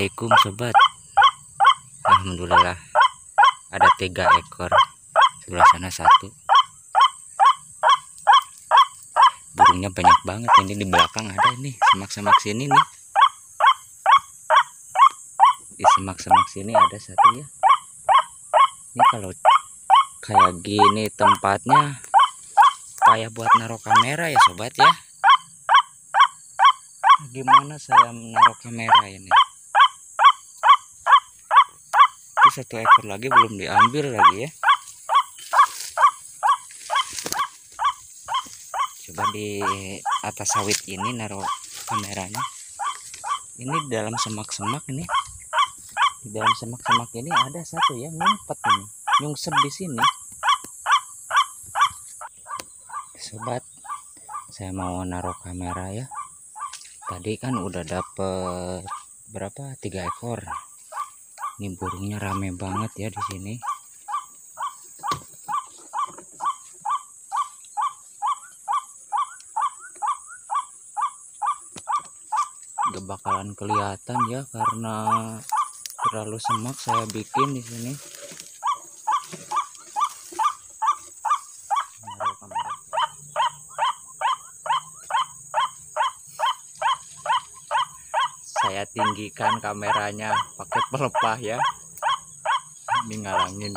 Assalamualaikum sobat Alhamdulillah ada tiga ekor sebelah sana satu burungnya banyak banget ini di belakang ada nih semak-semak sini nih di semak-semak sini ada satu ya ini kalau kayak gini tempatnya payah buat naruh kamera ya sobat ya gimana saya menaruh kamera ini satu ekor lagi belum diambil lagi ya coba di atas sawit ini naruh kameranya ini di dalam semak-semak ini di dalam semak-semak ini ada satu ya ngumpet ini nyungsep di sini sobat saya mau naruh kamera ya tadi kan udah dapet berapa tiga ekor ini burungnya rame banget ya di sini gak bakalan kelihatan ya karena terlalu semak saya bikin di sini tinggikan kameranya pakai pelepah ya ini ngalangin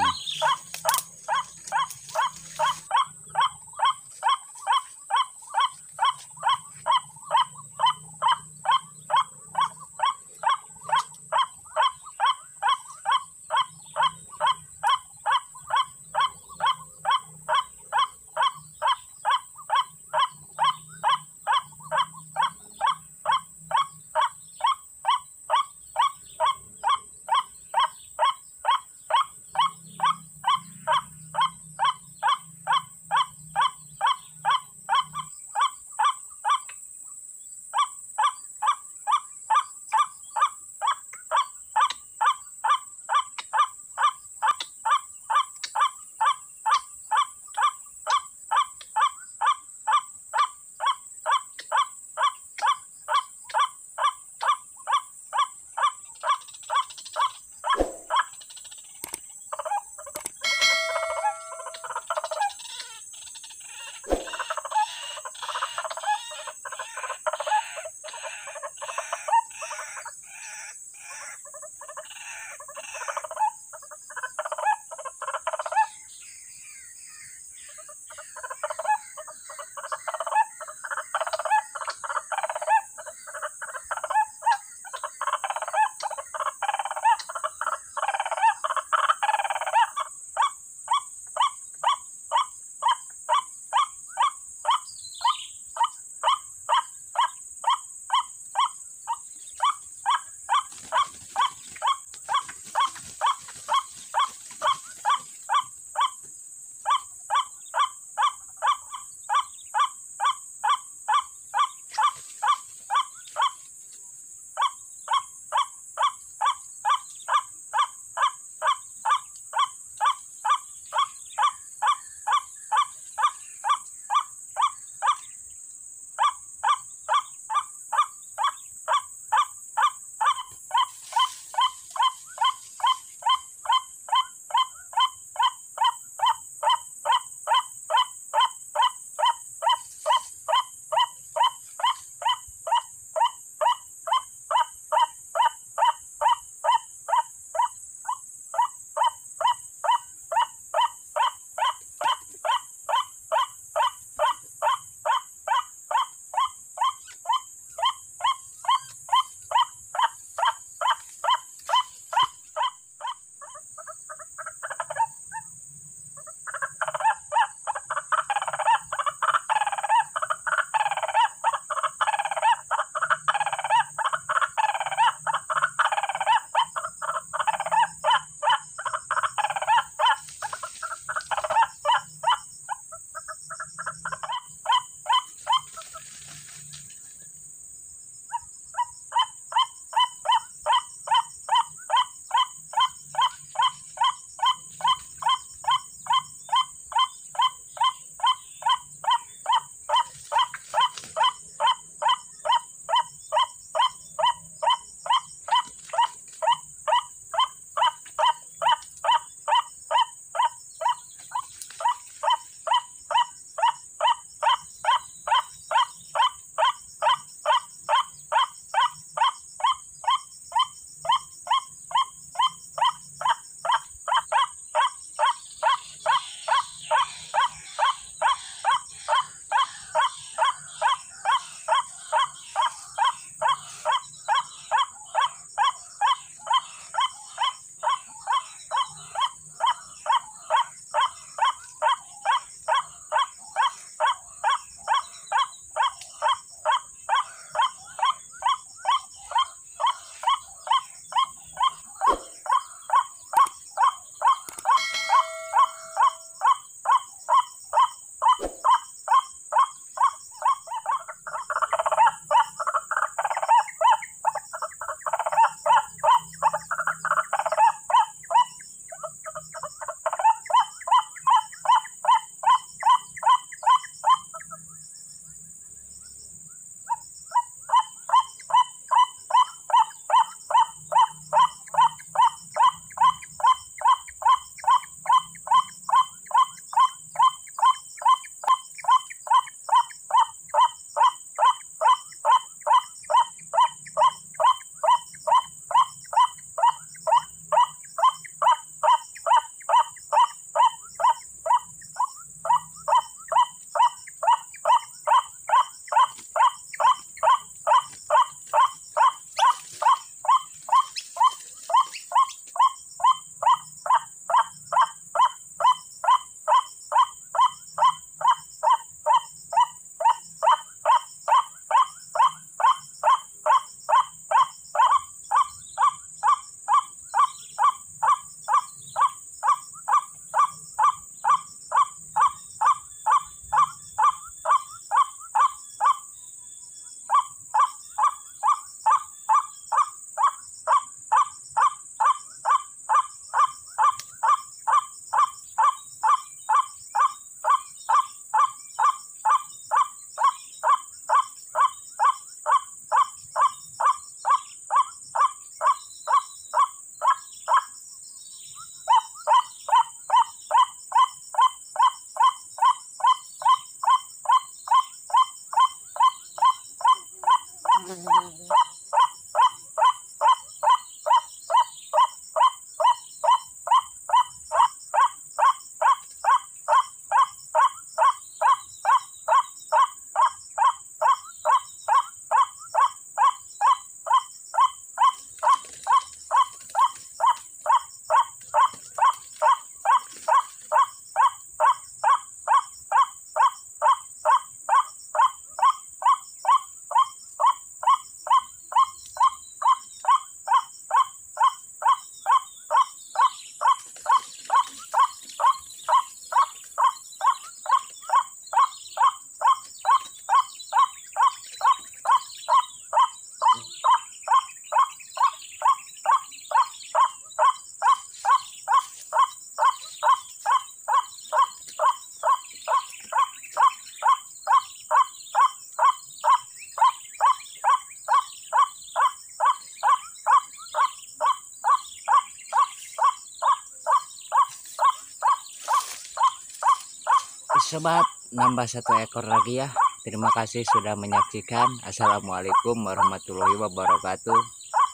sobat nambah satu ekor lagi ya terima kasih sudah menyaksikan assalamualaikum warahmatullahi wabarakatuh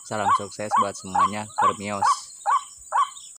salam sukses buat semuanya permios